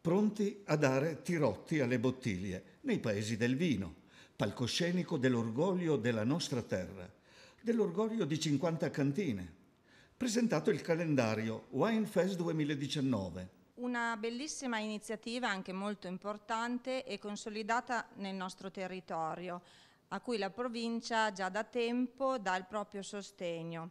pronti a dare tirotti alle bottiglie nei paesi del vino, palcoscenico dell'orgoglio della nostra terra, dell'orgoglio di 50 cantine. Presentato il calendario Wine Fest 2019. Una bellissima iniziativa anche molto importante e consolidata nel nostro territorio, a cui la provincia già da tempo dà il proprio sostegno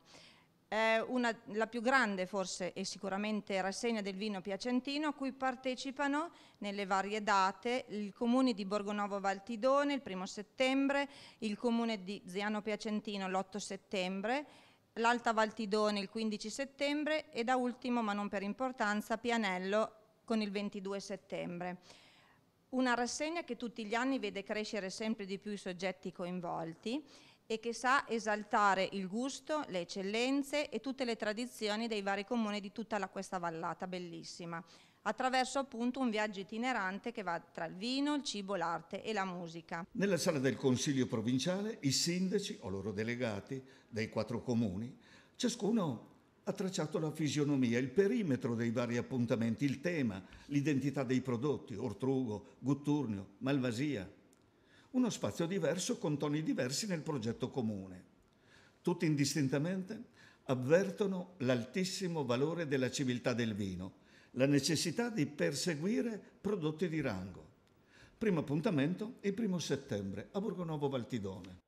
eh, una, la più grande forse e sicuramente rassegna del vino piacentino a cui partecipano nelle varie date il comune di Borgonovo Valtidone il primo settembre, il comune di Ziano Piacentino l'8 settembre, l'Alta Valtidone il 15 settembre e da ultimo ma non per importanza Pianello con il 22 settembre. Una rassegna che tutti gli anni vede crescere sempre di più i soggetti coinvolti e che sa esaltare il gusto, le eccellenze e tutte le tradizioni dei vari comuni di tutta la, questa vallata bellissima, attraverso appunto un viaggio itinerante che va tra il vino, il cibo, l'arte e la musica. Nella sala del Consiglio provinciale i sindaci o loro delegati dei quattro comuni, ciascuno ha tracciato la fisionomia, il perimetro dei vari appuntamenti, il tema, l'identità dei prodotti, Ortrugo, Gutturnio, Malvasia, uno spazio diverso con toni diversi nel progetto comune. Tutti indistintamente avvertono l'altissimo valore della civiltà del vino, la necessità di perseguire prodotti di rango. Primo appuntamento il primo settembre a Borgonovo Valtidone.